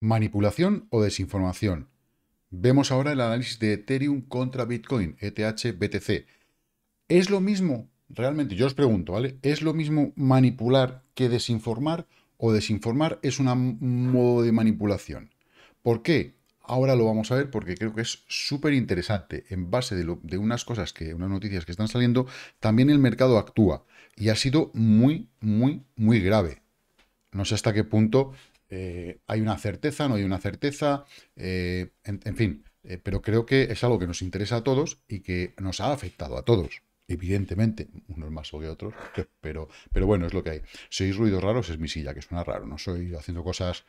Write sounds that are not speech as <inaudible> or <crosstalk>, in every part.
Manipulación o desinformación. Vemos ahora el análisis de Ethereum contra Bitcoin, ETH, BTC. ¿Es lo mismo, realmente, yo os pregunto, ¿vale? ¿Es lo mismo manipular que desinformar o desinformar es un modo de manipulación? ¿Por qué? Ahora lo vamos a ver porque creo que es súper interesante. En base de, unas cosas que, unas noticias que están saliendo, también el mercado actúa. Y ha sido muy, muy, muy grave. No sé hasta qué punto eh, hay una certeza, no hay una certeza, eh, en, fin, eh, pero creo que es algo que nos interesa a todos y que nos ha afectado a todos. Evidentemente, unos más o que otros, pero, pero bueno, es lo que hay. Si oís ruidos raros, es mi silla, que suena raro, no soy haciendo cosas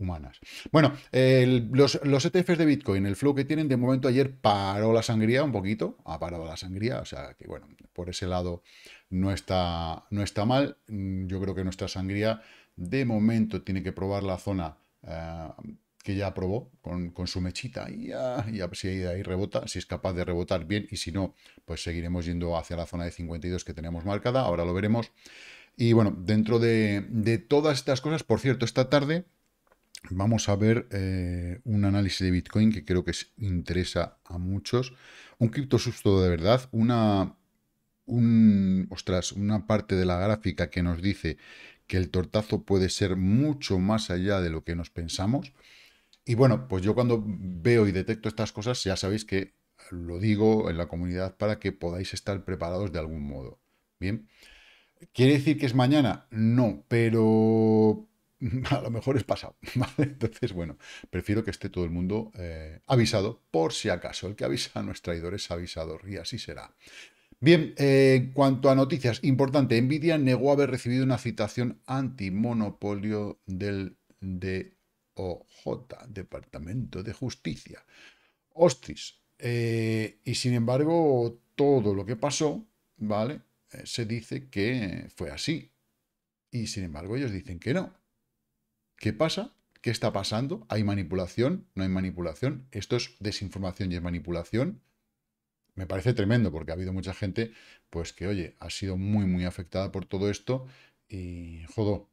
humanas. Bueno, los, ETFs de Bitcoin, el flow que tienen, de momento ayer paró la sangría un poquito, ha parado la sangría, o sea que bueno, por ese lado no está, no está mal. Mm, yo creo que nuestra sangría de momento tiene que probar la zona eh, que ya probó con, su mechita y, si ahí, rebota, si es capaz de rebotar bien y si no, pues seguiremos yendo hacia la zona de 52 que tenemos marcada, ahora lo veremos. Y bueno, dentro de, todas estas cosas, por cierto, esta tarde vamos a ver eh, un análisis de Bitcoin que creo que interesa a muchos. Un cripto susto de verdad, una, ostras, una parte de la gráfica que nos dice que el tortazo puede ser mucho más allá de lo que nos pensamos. Y bueno, pues yo cuando veo y detecto estas cosas, ya sabéis que lo digo en la comunidad para que podáis estar preparados de algún modo. Bien. ¿Quiere decir que es mañana? No, pero <laughs> a lo mejor es pasado. <laughs> Entonces, bueno, prefiero que esté todo el mundo eh, avisado por si acaso. El que avisa a es traidor, es avisador y así será. Bien, en eh, cuanto a noticias, importante, Nvidia negó haber recibido una citación antimonopolio del DOJ, Departamento de Justicia. Ostris. Eh, y sin embargo, todo lo que pasó, ¿vale? Eh, se dice que fue así. Y sin embargo, ellos dicen que no. ¿Qué pasa? ¿Qué está pasando? ¿Hay manipulación? ¿No hay manipulación? Esto es desinformación y es manipulación me parece tremendo porque ha habido mucha gente pues que, oye, ha sido muy, muy afectada por todo esto y jodó.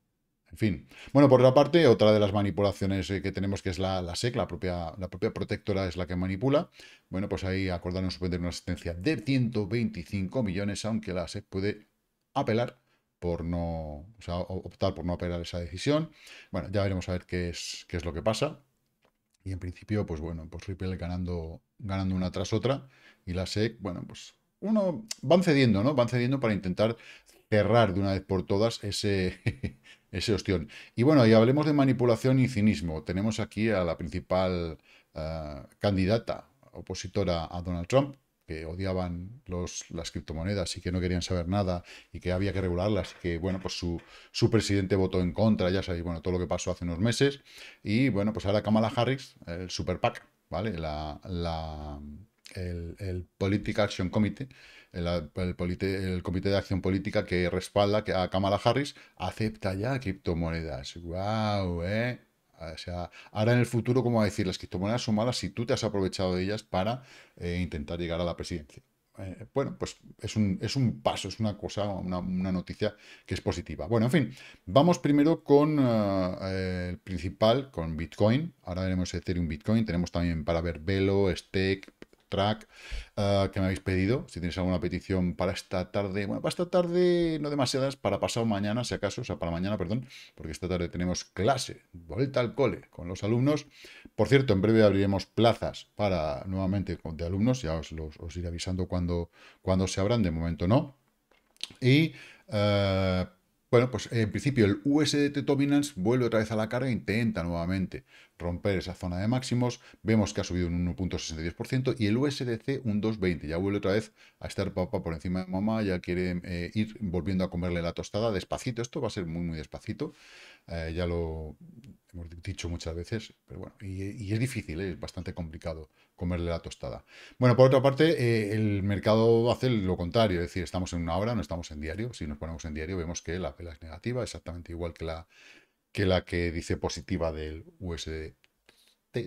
En fin. Bueno, por otra parte, otra de las manipulaciones eh, que tenemos que es la, la SEC, la propia, la propia protectora es la que manipula. Bueno, pues ahí acordaron suspender una asistencia de 125 millones, aunque la SEC puede apelar por no, o sea, optar por no apelar esa decisión. Bueno, ya veremos a ver qué es, qué es lo que pasa. Y en principio, pues bueno, pues Ripple ganando, ganando una tras otra. Y la SEC, bueno, pues uno van cediendo, ¿no? Van cediendo para intentar cerrar de una vez por todas ese, <laughs> ese ostión. Y bueno, y hablemos de manipulación y cinismo. Tenemos aquí a la principal ah, candidata opositora a Donald Trump, que odiaban los, las criptomonedas y que no querían saber nada y que había que regularlas y que, bueno, pues su, su presidente votó en contra, ya sabéis, bueno, todo lo que pasó hace unos meses. Y, bueno, pues ahora Kamala Harris, el Super PAC, ¿vale? La, el, Political Action Committee, el, Comité de Acción Política que respalda a Kamala Harris, acepta ya criptomonedas. ¡Wow! ¿eh? ahora en el futuro, ¿cómo va a decir? Las criptomonedas son malas si tú te has aprovechado de ellas para eh, intentar llegar a la presidencia. Eh, bueno, pues es un, paso, es una cosa, una, noticia que es positiva. Bueno, en fin, vamos primero con eh, el principal, con Bitcoin. Ahora veremos Ethereum Bitcoin. Tenemos también para ver Velo, Stake, track ah, que me habéis pedido. Si tenéis alguna petición para esta tarde, bueno, para esta tarde no demasiadas, para pasado mañana, si acaso, o sea, para mañana, perdón, porque esta tarde tenemos clase, vuelta al cole con los alumnos. Por cierto, en breve abriremos plazas para nuevamente de alumnos, ya os, los, iré avisando cuando, cuando se abran, de momento no. Y. Ah, bueno, pues en principio el USDT Dominance vuelve otra vez a la carga e intenta nuevamente romper esa zona de máximos, vemos que ha subido un 1.62% y el USDC un 2.20, ya vuelve otra vez a estar papá por encima de mamá, ya quiere eh, ir volviendo a comerle la tostada despacito, esto va a ser muy muy despacito, eh, ya lo hemos dicho muchas veces, pero bueno, y, es difícil, eh, es bastante complicado comerle la tostada. Bueno, por otra parte, el mercado hace lo contrario, es decir, estamos en una hora, no estamos en diario, si nos ponemos en diario vemos que la pela es negativa, exactamente igual que la, que la que dice positiva del USD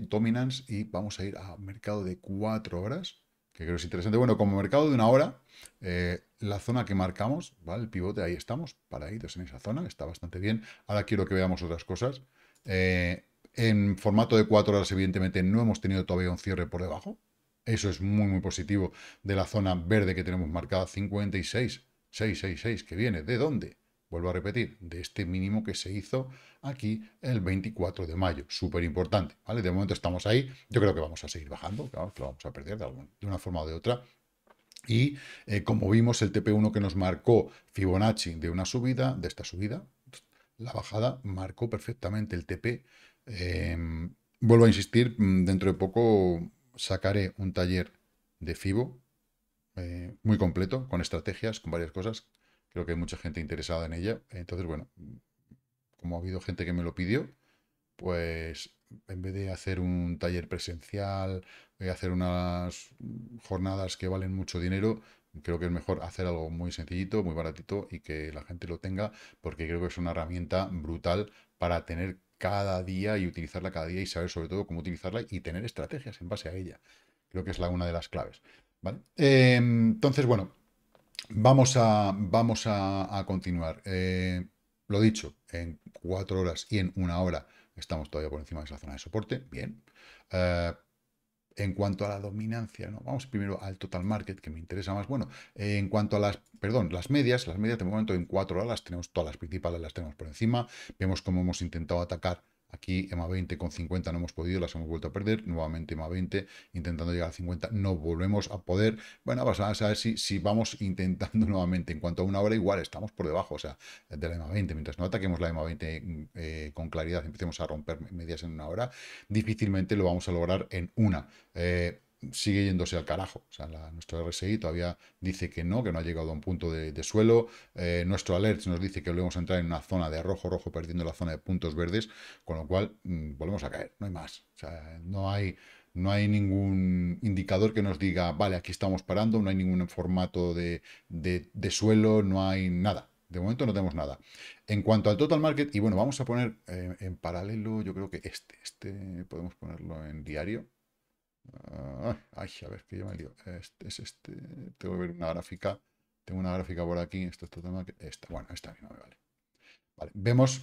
Dominance. Y vamos a ir a mercado de 4 horas, que creo que es interesante. Bueno, como mercado de una hora, eh, la zona que marcamos, ¿vale? El pivote, ahí estamos, irnos en esa zona, está bastante bien. Ahora quiero que veamos otras cosas. Eh, en formato de 4 horas, evidentemente, no hemos tenido todavía un cierre por debajo. Eso es muy, muy positivo de la zona verde que tenemos marcada 56, 666, que viene. ¿De dónde? vuelvo a repetir, de este mínimo que se hizo aquí el 24 de mayo. Súper importante, ¿vale? De momento estamos ahí. Yo creo que vamos a seguir bajando, claro, lo vamos a perder de, alguna, una forma o de otra. Y eh, como vimos, el TP1 que nos marcó Fibonacci de una subida, de esta subida, la bajada marcó perfectamente el TP. Em, vuelvo a insistir, mm, dentro de poco sacaré un taller de Fibo eh, muy completo, con estrategias, con varias cosas creo que hay mucha gente interesada en ella. Entonces, bueno, como ha habido gente que me lo pidió, pues en vez de hacer un taller presencial, a eh, hacer unas jornadas que valen mucho dinero, creo que es mejor hacer algo muy sencillito, muy baratito y que la gente lo tenga, porque creo que es una herramienta brutal para tener cada día y utilizarla cada día y saber sobre todo cómo utilizarla y tener estrategias en base a ella. Creo que es la, una de las claves. ¿vale? Eh, entonces, bueno, Vamos a, vamos a, continuar. Eh, lo dicho, en cuatro horas y en una hora estamos todavía por encima de esa zona de soporte. Bien. Eh, en cuanto a la dominancia, ¿no? vamos primero al total market, que me interesa más. Bueno, en cuanto a las, perdón, las medias, las medias de momento en cuatro horas las tenemos todas las principales, las tenemos por encima. Vemos cómo hemos intentado atacar Aquí m 20 con 50 no hemos podido, las hemos vuelto a perder. Nuevamente m 20 intentando llegar a 50, no volvemos a poder. Bueno, vamos a ver si, si vamos <laughs> intentando nuevamente. En cuanto a una hora, igual estamos por debajo, o sea, de la m 20. Mientras no ataquemos la m mm, 20 eh, con claridad, empecemos a romper medias en una hora, difícilmente lo vamos a lograr en una. Eh, sigue yéndose al carajo. O sea, nuestro RSI todavía dice que no, que no ha llegado a un punto de, suelo. Eh, nuestro alert nos dice que volvemos a entrar en una zona de rojo, rojo, perdiendo la zona de puntos verdes, con lo cual mm, volvemos a caer, no hay más. O sea, no hay, no hay ningún indicador que nos diga, vale, aquí estamos parando, no hay ningún formato de, de, suelo, no hay nada. De momento no tenemos nada. En cuanto al total market, y bueno, vamos a poner eh, en paralelo, yo creo que este, este podemos ponerlo en diario, Ah, a ver, me es este. Tengo ver una gráfica. Tengo una gráfica por aquí. Esto es Bueno, me vale. vemos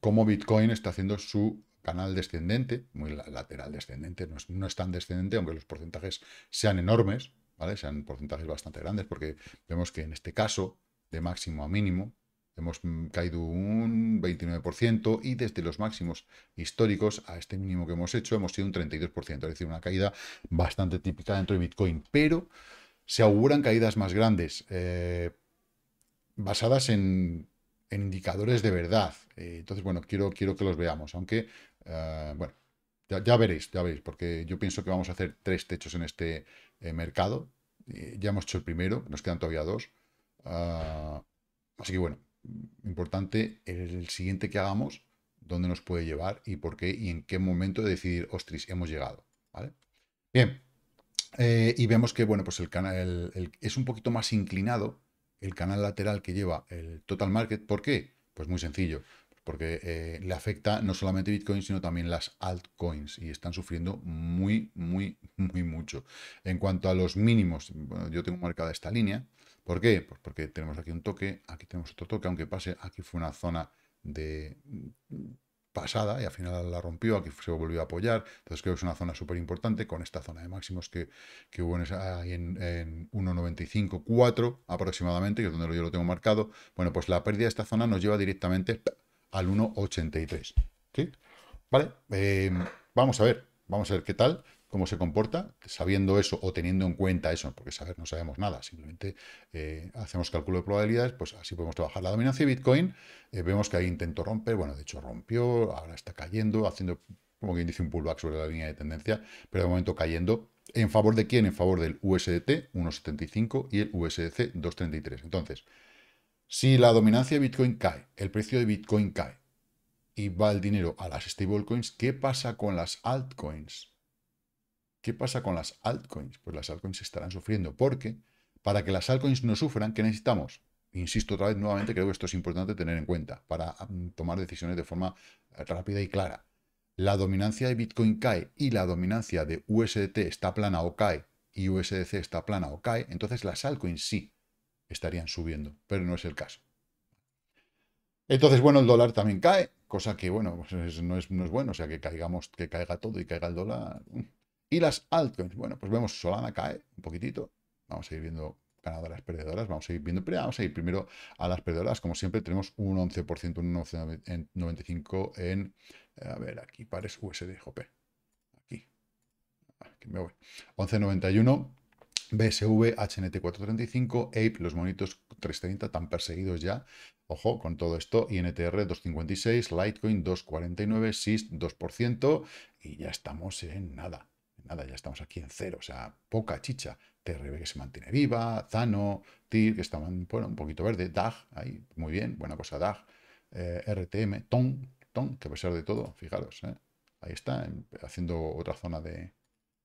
cómo Bitcoin está haciendo su canal descendente, muy lateral descendente, no es, tan descendente, aunque los porcentajes sean enormes, Sean porcentajes bastante grandes, porque vemos que en este caso, de máximo a mínimo, Hemos caído un 29% y desde los máximos históricos a este mínimo que hemos hecho hemos sido un 32%, es decir, una caída bastante típica dentro de Bitcoin, pero se auguran caídas más grandes eh, basadas en, indicadores de verdad. Eh, entonces, bueno, quiero, quiero que los veamos, aunque, eh, bueno, ya, veréis, ya veréis, porque yo pienso que vamos a hacer tres techos en este mercado. ya hemos hecho el primero, nos quedan todavía dos. Ah, así que bueno, importante el siguiente que hagamos, dónde nos puede llevar y por qué y en qué momento de decidir, ostris, hemos llegado. ¿vale? Bien, eh, y vemos que bueno, pues el canal es un poquito más inclinado el canal lateral que lleva el total market. ¿Por qué? Pues muy sencillo, porque eh, le afecta no solamente Bitcoin, sino también las altcoins y están sufriendo muy, muy, muy mucho. En cuanto a los mínimos, yo tengo marcada esta línea, ¿Por qué? Pues porque tenemos aquí un toque, aquí tenemos otro toque, aunque pase, aquí fue una zona de mm, pasada y al final la rompió, aquí se volvió a apoyar, entonces creo que es una zona súper importante con esta zona de máximos que, hubo en, en, 1.95.4 aproximadamente, que es donde yo lo tengo marcado, bueno, pues la pérdida de esta zona nos lleva directamente al 1.83, ¿sí? ¿Vale? Eh, vamos a ver, vamos a ver qué tal, cómo se comporta, sabiendo eso o teniendo en cuenta eso, porque saber no sabemos nada, simplemente eh, hacemos cálculo de probabilidades, pues así podemos trabajar la dominancia de Bitcoin, eh, vemos que ahí intentó romper, bueno, de hecho rompió, ahora está cayendo, haciendo, como que dice, un pullback sobre la línea de tendencia, pero de momento cayendo. ¿En favor de quién? En favor del USDT 1.75 y el USDC 2.33. Entonces, si la dominancia de Bitcoin cae, el precio de Bitcoin cae y va el dinero a las stablecoins, ¿qué pasa con las altcoins? ¿Qué pasa con las altcoins? Pues las altcoins estarán sufriendo porque para que las altcoins no sufran, ¿qué necesitamos? Insisto otra vez, nuevamente, creo que esto es importante tener en cuenta para mm, tomar decisiones de forma eh, rápida y clara. La dominancia de Bitcoin cae y la dominancia de USDT está plana o cae y USDC está plana o cae, entonces las altcoins sí estarían subiendo, pero no es el caso. Entonces, bueno, el dólar también cae, cosa que, bueno, pues no, es, no es bueno, o sea, que caigamos, que caiga todo y caiga el dólar, mm, y las altcoins, bueno, pues vemos Solana cae un poquitito. Vamos a ir viendo ganadoras, perdedoras, vamos a ir viendo, pero vamos a ir primero a las perdedoras, como siempre tenemos un 11%, un 11,95 en, eh, a ver, aquí pares USD, jope, aquí, aquí ah, me voy, 11,91, BSV, HNT 435, Ape, los monitos 330, tan perseguidos ya, ojo con todo esto, INTR 256, Litecoin 249, SIS 2%, y ya estamos en nada ya estamos aquí en cero, o sea, poca chicha. TRB que se mantiene viva, Zano, TIR que está bueno, un poquito verde, DAG, ahí, muy bien, buena cosa DAG, eh, RTM, TON, TON, que a pesar de todo, fijaros, eh, ahí está, haciendo otra zona de,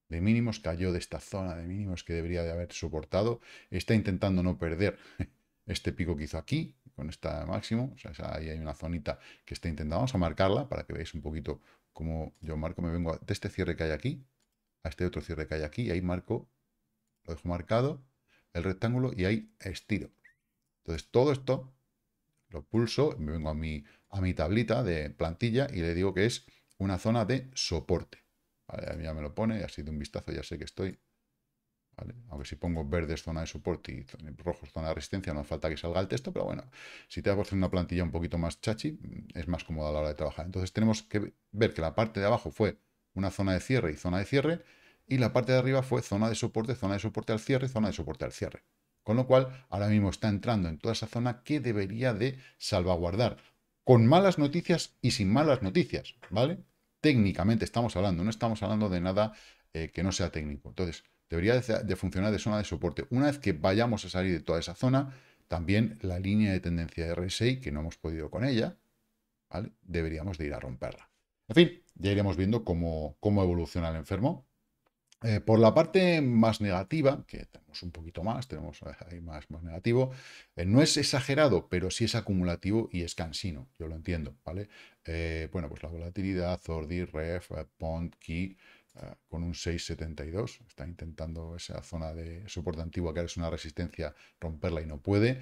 mínimos, cayó de esta zona de mínimos que debería de haber soportado, está intentando no perder <laughs> este pico que hizo aquí, con esta máximo, o sea, ahí hay una zonita que está intentando, vamos a marcarla para que veáis un poquito cómo yo marco, me vengo de este cierre que hay aquí, este otro cierre que hay aquí, y ahí marco, lo dejo marcado, el rectángulo, y ahí estiro. Entonces todo esto lo pulso, me vengo a mi, a mi tablita de plantilla y le digo que es una zona de soporte. Vale, ya me lo pone, así de un vistazo ya sé que estoy. Aunque si pongo verde zona de soporte y rojos zona de resistencia, no falta que salga el texto, pero bueno, si te hacer una plantilla un poquito más chachi, es más cómoda a la hora de trabajar. Entonces tenemos que ver que la parte de abajo fue una zona de cierre y zona de cierre, y la parte de arriba fue zona de soporte, zona de soporte al cierre, zona de soporte al cierre. Con lo cual, ahora mismo está entrando en toda esa zona que debería de salvaguardar, con malas noticias y sin malas noticias, ¿vale? Técnicamente estamos hablando, no estamos hablando de nada eh, que no sea técnico. Entonces, debería de, funcionar de zona de soporte. Una vez que vayamos a salir de toda esa zona, también la línea de tendencia de RSI, que no hemos podido con ella, ¿vale? deberíamos de ir a romperla. En fin, ya iremos viendo cómo, cómo evoluciona el enfermo. Eh, por la parte más negativa, que tenemos un poquito más, tenemos ahí más, más negativo, eh, no es exagerado, pero sí es acumulativo y es cansino, yo lo entiendo, ¿vale? Eh, bueno, pues la volatilidad, Zordi, Ref, Pond, Key, con un 6,72, está intentando esa zona de soporte antigua que ahora es una resistencia, romperla y no puede.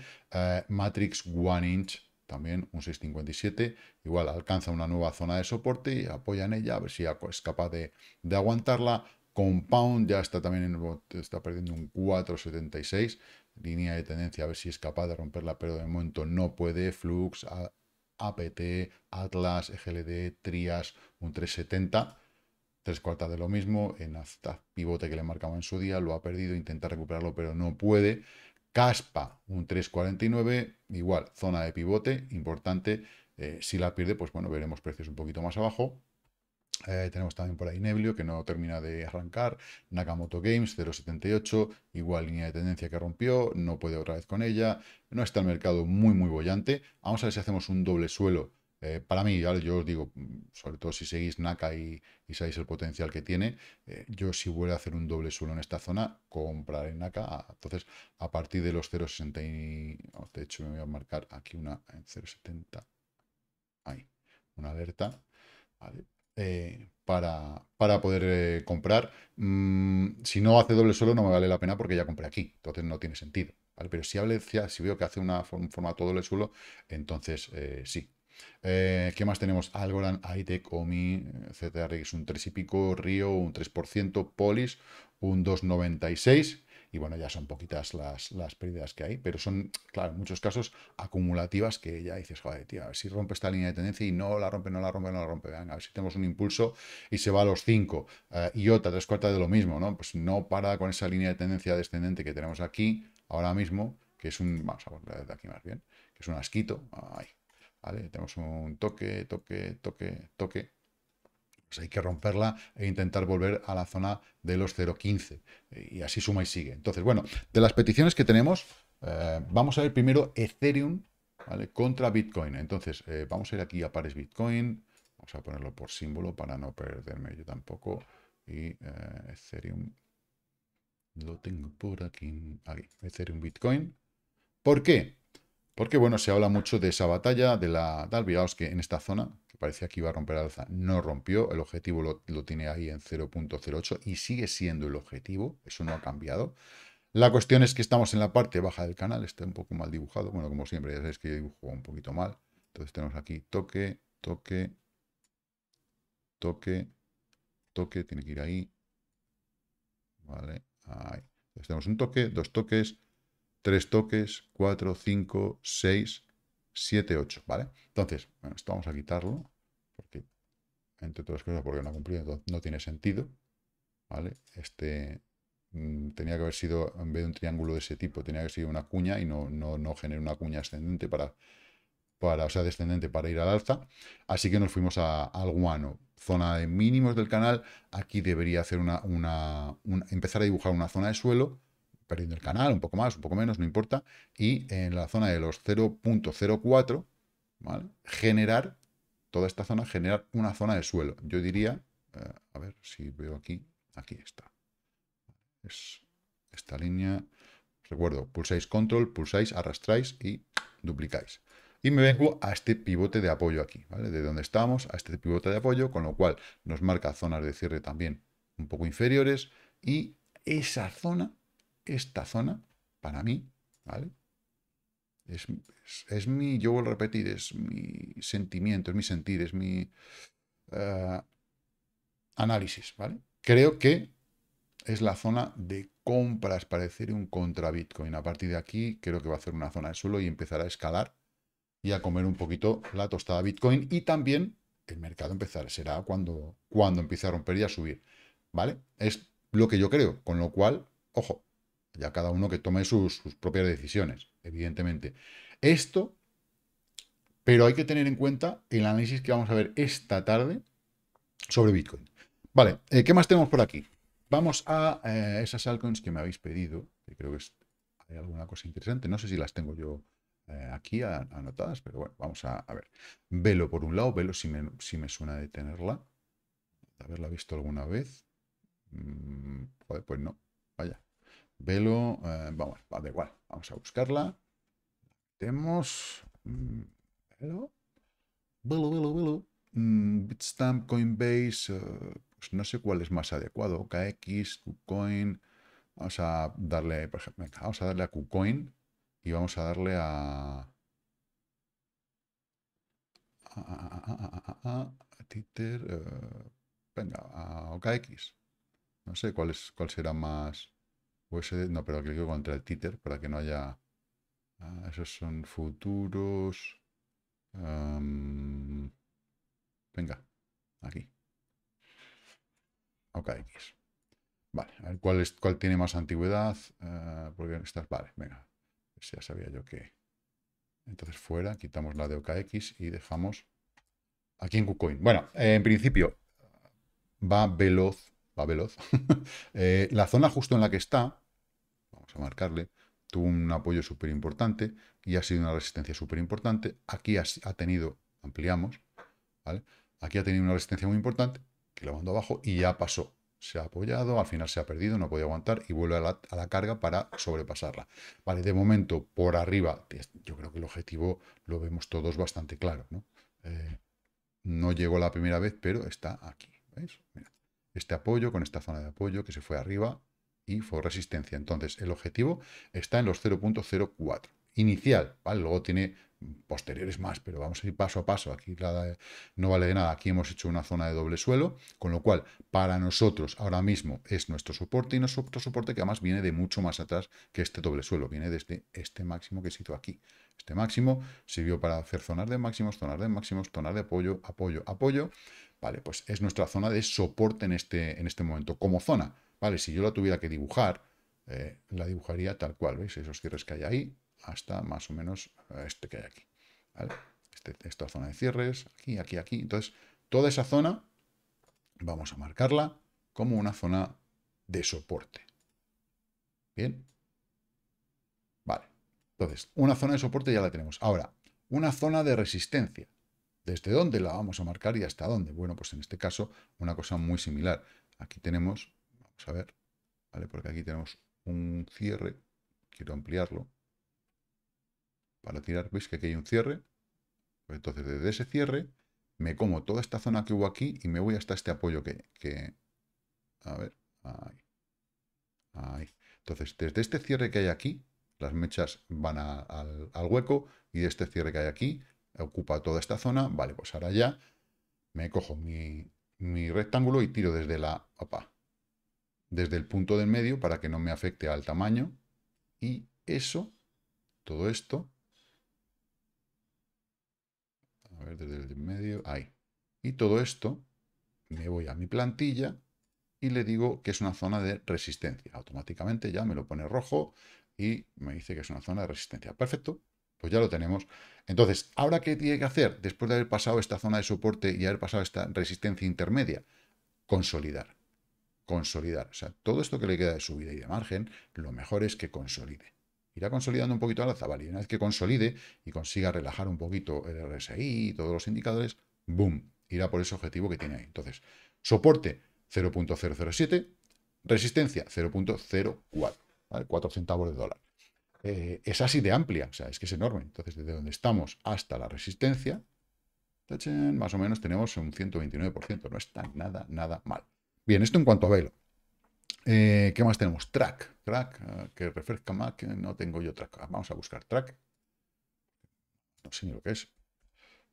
Matrix 1 Inch, también un 657, igual alcanza una nueva zona de soporte y apoya en ella, a ver si es capaz de, aguantarla. Compound ya está también en, está perdiendo un 476, línea de tendencia, a ver si es capaz de romperla, pero de momento no puede. Flux, APT, Atlas, EGLD, Trias, un 370 tres cuartas de lo mismo, en hasta pivote que le marcaba en su día, lo ha perdido, intenta recuperarlo, pero no puede. Caspa, un 3,49, igual, zona de pivote, importante. Eh, si la pierde, pues bueno, veremos precios un poquito más abajo. Eh, tenemos también por ahí Neblio, que no termina de arrancar. Nakamoto Games, 0,78, igual línea de tendencia que rompió, no puede otra vez con ella. No está el mercado muy, muy bollante. Vamos a ver si hacemos un doble suelo eh, para mí, yo, yo os digo, mm, sobre todo si seguís Naka y, sabéis el potencial que tiene, eh, yo si vuelve a hacer un doble suelo en esta zona, compraré Naka. Entonces, a partir de los 0,60, y... de hecho me voy a marcar aquí una en 0,70, ahí, una alerta, eh, para, poder comprar. Mm, si no hace doble suelo no me vale la pena porque ya compré aquí, entonces no tiene sentido. Pero si, hable, si veo que hace una, un formato doble suelo, entonces sí, eh, ¿Qué más tenemos? Algorand, Aitec, Omi, eh, es un 3 y pico, Río un 3%, Polis un 2,96%. Y bueno, ya son poquitas las, las, pérdidas que hay, pero son, claro, en muchos casos acumulativas que ya dices, joder, tío, a ver si rompe esta línea de tendencia y no la rompe, no la rompe, no la rompe. Venga, a ver si tenemos un impulso y se va a los 5. y otra, tres cuartas de lo mismo, ¿no? Pues no para con esa línea de tendencia descendente que tenemos aquí ahora mismo, que es un, vamos a volver de aquí más bien, que es un asquito. ahí, tenemos un toque, toque, toque, toque. Pues hay que romperla e intentar volver a la zona de los 0.15. Y así suma y sigue. Entonces, bueno, de las peticiones que tenemos, eh, vamos a ver primero Ethereum ¿vale? contra Bitcoin. Entonces, eh, vamos a ir aquí a pares Bitcoin. Vamos a ponerlo por símbolo para no perderme yo tampoco. Y eh, Ethereum. Lo tengo por aquí. Ahí, Ethereum Bitcoin. ¿Por qué? Porque, bueno, se habla mucho de esa batalla, de la tal, fijaos que en esta zona, que parecía que iba a romper alza, no rompió, el objetivo lo, lo tiene ahí en 0.08 y sigue siendo el objetivo, eso no ha cambiado. La cuestión es que estamos en la parte baja del canal, está un poco mal dibujado, bueno, como siempre, ya sabéis que yo dibujo un poquito mal, entonces tenemos aquí toque, toque, toque, toque, tiene que ir ahí, vale, ahí. Entonces tenemos un toque, dos toques, tres toques, cuatro, cinco, seis, siete, ocho, ¿vale? Entonces, bueno, esto vamos a quitarlo, porque, entre otras cosas, porque no ha cumplido, no tiene sentido, ¿vale? Este mm, tenía que haber sido, en vez de un triángulo de ese tipo, tenía que haber sido una cuña y no, no, generó una cuña ascendente para, para, o sea, descendente para ir al alza. Así que nos fuimos a, al guano, zona de mínimos del canal. Aquí debería hacer una, empezar a dibujar una zona de suelo perdiendo el canal, un poco más, un poco menos, no importa, y en la zona de los 0.04, ¿vale? generar, toda esta zona, generar una zona de suelo. Yo diría, eh, a ver si veo aquí, aquí está. Es esta línea, recuerdo, pulsáis control, pulsáis, arrastráis y duplicáis. Y me vengo a este pivote de apoyo aquí, ¿vale? De donde estamos a este pivote de apoyo, con lo cual nos marca zonas de cierre también un poco inferiores y esa zona esta zona, para mí, ¿vale? Es, mi, yo vuelvo a repetir, es mi sentimiento, es mi sentir, es mi eh, análisis, ¿vale? Creo que es la zona de compras para un contra Bitcoin. A partir de aquí creo que va a ser una zona de suelo y empezará a escalar y a comer un poquito la tostada Bitcoin y también el mercado empezará, será cuando, cuando empiece a romper y a subir, ¿vale? Es lo que yo creo, con lo cual, ojo, ya cada uno que tome sus, propias decisiones, evidentemente. Esto, pero hay que tener en cuenta el análisis que vamos a ver esta tarde sobre Bitcoin. Vale, eh, ¿qué más tenemos por aquí? Vamos a eh, esas altcoins que me habéis pedido, que creo que hay alguna cosa interesante. No sé si las tengo yo eh, aquí anotadas, pero bueno, vamos a, ver. Velo por un lado, Velo si me, suena de tenerla, haberla visto alguna vez. Mm, pues no, vaya. Velo, eh, vamos, da igual, vamos a buscarla. Tenemos... Mm, velo. Velo, velo, mm, Bitstamp, Coinbase, eh, pues no sé cuál es más adecuado. KX, KuCoin. Vamos a darle, por ejemplo, vamos a darle a KuCoin y vamos a darle a... A, Twitter, eh, venga, a OKX. No sé cuál, es, cuál será más... Pues, eh, no, pero clico contra el títer para que no haya... Ah, esos son futuros. venga, aquí. OKX. Vale, a ver cuál, es, cuál tiene más antigüedad. Ah, porque estas, vale, venga. Pues ya sabía yo que... Entonces fuera, quitamos la de OKX y dejamos aquí en KuCoin. Bueno, eh, en principio va veloz, va veloz. <laughs> Eh, la zona justo en la que está marcarle, tuvo un apoyo súper importante y ha sido una resistencia súper importante. Aquí ha, tenido, ampliamos, ¿vale? Aquí ha tenido una resistencia muy importante que lo mandó abajo y ya pasó. Se ha apoyado, al final se ha perdido, no podía aguantar y vuelve a la, carga para sobrepasarla. Vale, de momento, por arriba, yo creo que el objetivo lo vemos todos bastante claro, ¿no? Eh, llegó la primera vez, pero está aquí. este apoyo con esta zona de apoyo que se fue arriba, y fue resistencia. Entonces, el objetivo está en los 0.04 inicial, ¿vale? Luego tiene posteriores más, pero vamos a ir paso a paso. Aquí no vale de nada. Aquí hemos hecho una zona de doble suelo, con lo cual para nosotros ahora mismo es nuestro soporte y nuestro soporte que además viene de mucho más atrás que este doble suelo. Viene desde este máximo que se hizo aquí. Este máximo sirvió para hacer zonas de máximos, zonas de máximos, zonas de apoyo, apoyo, apoyo. Vale, pues es nuestra zona de soporte en este, en este momento como zona Vale, si yo la tuviera que dibujar, eh, la dibujaría tal cual, ¿veis? Esos cierres que hay ahí, hasta más o menos eh, este que hay aquí. Este, esta zona de cierres, aquí, aquí, aquí. Entonces, toda esa zona vamos a marcarla como una zona de soporte. ¿Bien? Vale. Entonces, una zona de soporte ya la tenemos. Ahora, una zona de resistencia. ¿Desde dónde la vamos a marcar y hasta dónde? Bueno, pues en este caso, una cosa muy similar. Aquí tenemos Vamos a ver, ¿vale? Porque aquí tenemos un cierre, quiero ampliarlo. Para tirar, veis que aquí hay un cierre. Pues entonces, desde ese cierre, me como toda esta zona que hubo aquí y me voy hasta este apoyo que... A ver, ahí. Ahí. Entonces, desde este cierre que hay aquí, las mechas van al, hueco y desde este cierre que hay aquí ocupa toda esta zona. Vale, pues ahora ya me cojo mi, mi rectángulo y tiro desde la desde el punto del medio para que no me afecte al tamaño. Y eso, todo esto, a ver, desde el medio, ahí. Y todo esto, me voy a mi plantilla y le digo que es una zona de resistencia. Automáticamente ya me lo pone rojo y me dice que es una zona de resistencia. Perfecto, pues ya lo tenemos. Entonces, ¿ahora qué tiene que hacer después de haber pasado esta zona de soporte y haber pasado esta resistencia intermedia? Consolidar consolidar. O sea, todo esto que le queda de subida y de margen, lo mejor es que consolide. Irá consolidando un poquito a la ¿vale? Y una vez que consolide y consiga relajar un poquito el RSI y todos los indicadores, ¡boom! Irá por ese objetivo que tiene ahí. Entonces, soporte 0.007, resistencia 0.04, ¿vale? 4 centavos de dólar. Eh, es así de amplia, o sea, es que es enorme. Entonces, desde donde estamos hasta la resistencia, más o menos tenemos un 129%. No está nada, nada mal. Bien, esto en cuanto a Velo. Eh, ¿Qué más tenemos? Track. Track, eh, que refresca más, que no tengo yo track. Ah, vamos a buscar track. No sé ni lo que es.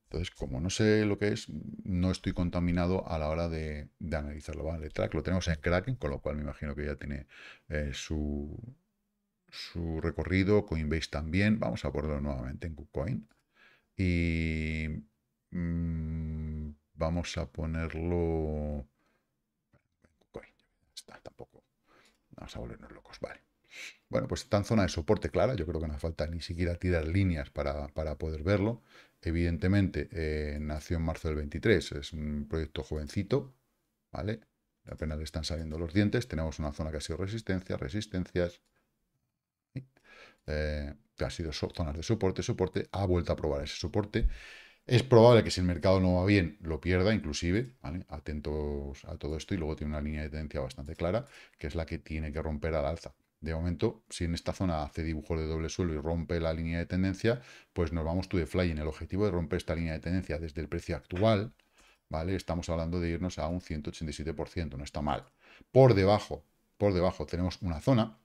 Entonces, como no sé lo que es, no estoy contaminado a la hora de, analizarlo. Vale, track lo tenemos en Kraken, con lo cual me imagino que ya tiene eh, su, su recorrido. Coinbase también. Vamos a ponerlo nuevamente en KuCoin. Y mm, vamos a ponerlo tampoco. Vamos a volvernos locos, vale. Bueno, pues está en zona de soporte clara, yo creo que no hace falta ni siquiera tirar líneas para, poder verlo. Evidentemente, eh, nació en marzo del 23, es un proyecto jovencito, ¿vale? Apenas le están saliendo los dientes, tenemos una zona que ha sido resistencia, resistencias, eh, que ha sido zonas de soporte, soporte, ha vuelto a probar ese soporte es probable que si el mercado no va bien, lo pierda inclusive, ¿vale? Atentos a todo esto y luego tiene una línea de tendencia bastante clara, que es la que tiene que romper al alza. De momento, si en esta zona hace dibujos de doble suelo y rompe la línea de tendencia, pues nos vamos to the fly en el objetivo de romper esta línea de tendencia desde el precio actual, ¿vale? Estamos hablando de irnos a un 187%, no está mal. Por debajo, por debajo tenemos una zona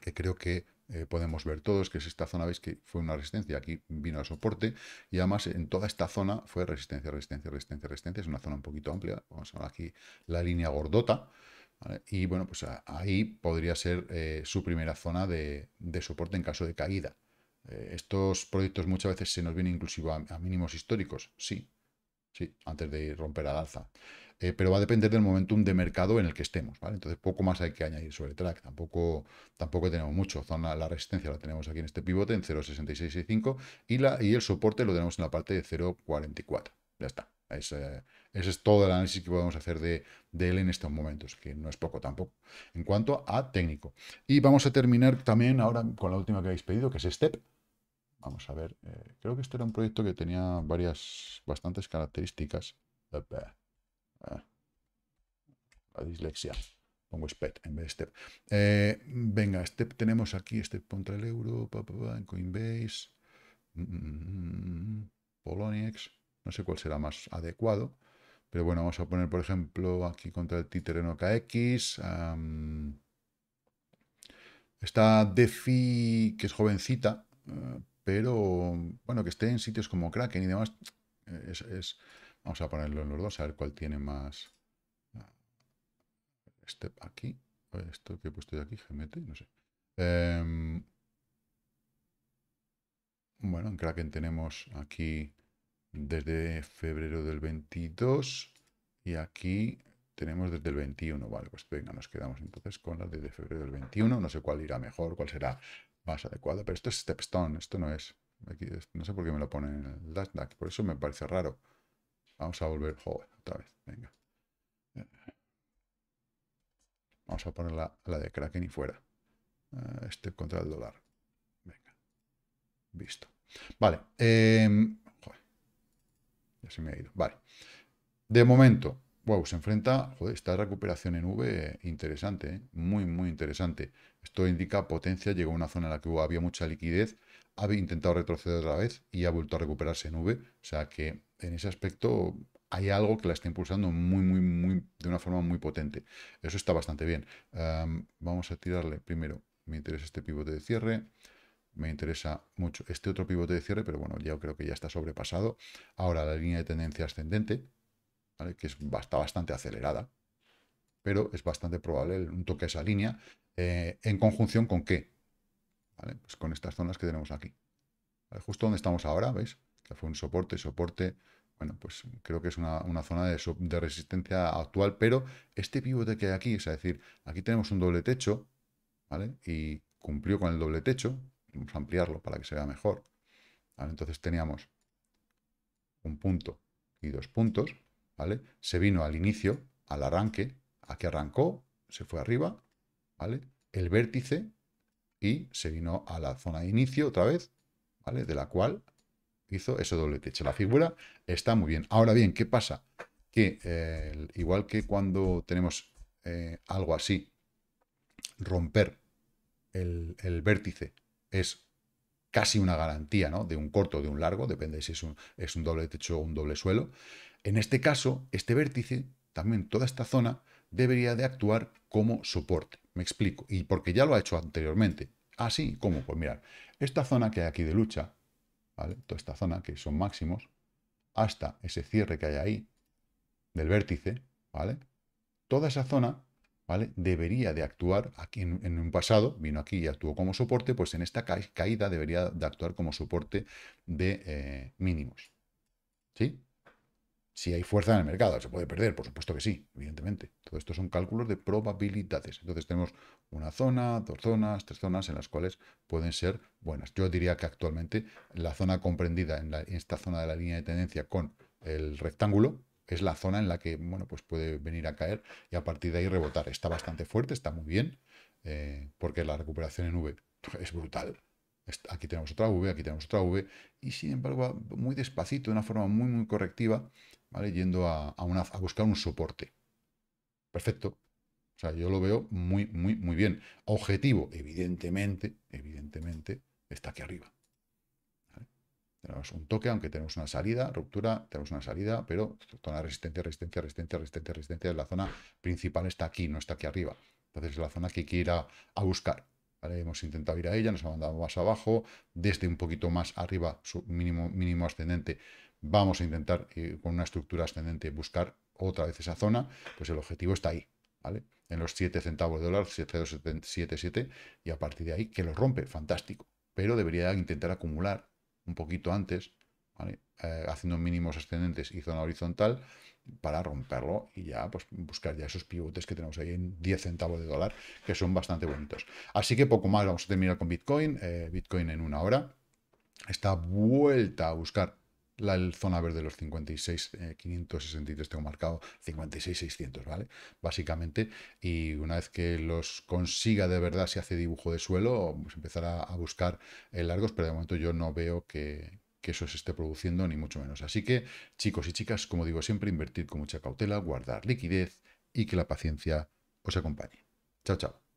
que creo que eh, podemos ver todos que es esta zona, veis que fue una resistencia, aquí vino el soporte y además en toda esta zona fue resistencia, resistencia, resistencia, resistencia, es una zona un poquito amplia, vamos a ver aquí la línea gordota, y bueno, pues ahí podría ser eh, su primera zona de, soporte en caso de caída. Eh, estos proyectos muchas veces se nos vienen inclusive a, mínimos históricos, sí, sí, antes de romper al alza. Eh, pero va a depender del momentum de mercado en el que estemos, ¿vale? Entonces poco más hay que añadir sobre track, tampoco, tampoco tenemos mucho. Zona, la resistencia la tenemos aquí en este pivote en 0.6665 y, la, y el soporte lo tenemos en la parte de 0.44. Ya está. Eh, ese es todo el análisis que podemos hacer de, él en estos momentos, que no es poco tampoco, en cuanto a técnico. Y vamos a terminar también ahora con la última que habéis pedido, que es Step. Vamos a ver, eh, creo que este era un proyecto que tenía varias, bastantes características. Ah. la dislexia. Pongo SPET en vez de STEP. Eh, venga, STEP tenemos aquí, STEP contra el euro, en Coinbase, mm, mm, mm, Poloniex, no sé cuál será más adecuado. Pero bueno, vamos a poner, por ejemplo, aquí contra el Titereno KX. está DeFi, que es jovencita, eh, pero bueno, que esté en sitios como Kraken y demás, eh, es, Vamos a ponerlo en los dos, a ver cuál tiene más... Este aquí, esto que he puesto yo aquí, GMT, no sé. Em, bueno, en Kraken tenemos aquí desde febrero del 22 y aquí tenemos desde el 21. Vale, pues venga, nos quedamos entonces con la de febrero del 21. No sé cuál irá mejor, cuál será más adecuada, pero esto es Stepstone, esto no es. Aquí, no sé por qué me lo ponen en el Nasdaq, por eso me parece raro. Vamos a volver. Joder, otra vez. Venga. Vamos a poner la, de Kraken y fuera. Eh, este contra el dólar. Venga. Visto. Vale. Em, joder. Ya se me ha ido. Vale. De momento, wow, se enfrenta. Joder, esta recuperación en V eh, interesante. Eh, muy, muy interesante. Esto indica potencia. Llegó a una zona en la que había mucha liquidez. Había intentado retroceder otra vez y ha vuelto a recuperarse en V. O sea que en ese aspecto hay algo que la está impulsando muy, muy, muy, de una forma muy potente. Eso está bastante bien. vamos a tirarle primero. Me interesa este pivote de cierre. Me interesa mucho este otro pivote de cierre, pero bueno, ya creo que ya está sobrepasado. Ahora la línea de tendencia ascendente, que es, está bastante acelerada, pero es bastante probable un toque a esa línea. Eh, ¿En conjunción con qué? Pues con estas zonas que tenemos aquí. Justo donde estamos ahora, ¿veis? Este fue un soporte, soporte, bueno, pues creo que es una, zona de, de, resistencia actual, pero este pivote que hay aquí, es decir, aquí tenemos un doble techo, ¿vale? Y cumplió con el doble techo, vamos a ampliarlo para que se vea mejor, ¿vale? Entonces teníamos un punto y dos puntos, ¿vale? Se vino al inicio, al arranque, aquí arrancó, se fue arriba, ¿vale? El vértice y se vino a la zona de inicio otra vez, ¿vale? De la cual hizo ese doble techo. La figura está muy bien. Ahora bien, ¿qué pasa? Que eh, igual que cuando tenemos eh, algo así, romper el, vértice es casi una garantía ¿no? de un corto o de un largo, depende si es un, doble techo o un doble suelo. En este caso, este vértice, también toda esta zona, debería de actuar como soporte. Me explico. Y porque ya lo ha hecho anteriormente. Así, ah, como Pues mirar esta zona que hay aquí de lucha, ¿vale? Toda esta zona, que son máximos, hasta ese cierre que hay ahí del vértice, ¿vale? Toda esa zona, ¿vale? Debería de actuar aquí en, un pasado, vino aquí y actuó como soporte, pues en esta caída debería de actuar como soporte de eh, mínimos, ¿sí? si hay fuerza en el mercado. ¿Se puede perder? Por supuesto que sí, evidentemente. Todo esto son cálculos de probabilidades. Entonces tenemos una zona, dos zonas, tres zonas en las cuales pueden ser buenas. Yo diría que actualmente la zona comprendida en, esta zona de la línea de tendencia con el rectángulo es la zona en la que bueno, pues puede venir a caer y a partir de ahí rebotar. Está bastante fuerte, está muy bien, eh, porque la recuperación en V es brutal. Aquí tenemos otra V, aquí tenemos otra V, y sin embargo muy despacito, de una forma muy, muy correctiva, Yendo a, una, a buscar un soporte. Perfecto. O sea, yo lo veo muy, muy, muy bien. Objetivo, evidentemente, evidentemente, está aquí arriba. Tenemos un toque, aunque tenemos una salida, ruptura, tenemos una salida, pero zona resistencia, resistencia, resistencia, resistencia, resistencia. La zona principal está aquí, no está aquí arriba. Entonces es la zona que hay que ir a, buscar. Hemos intentado ir a ella, nos ha mandado más abajo, desde un poquito más arriba, su mínimo, mínimo ascendente, vamos a intentar eh, con una estructura ascendente buscar otra vez esa zona, pues el objetivo está ahí, ¿vale? En los 7 centavos de dólar, 7277 y a partir de ahí, que lo rompe, fantástico. Pero debería intentar acumular un poquito antes, eh, haciendo mínimos ascendentes y zona horizontal, para romperlo y ya pues, buscar ya esos pivotes que tenemos ahí en 10 centavos de dólar, que son bastante bonitos. Así que poco más, vamos a terminar con Bitcoin, eh, Bitcoin en una hora. está vuelta a buscar la zona verde, los 56,563 563 eh, tengo marcado, 56,600, ¿vale? Básicamente, y una vez que los consiga de verdad, si hace dibujo de suelo, pues empezará a, buscar eh, largos, pero de momento yo no veo que, que eso se esté produciendo, ni mucho menos. Así que, chicos y chicas, como digo siempre, invertir con mucha cautela, guardar liquidez y que la paciencia os acompañe. Chao, chao.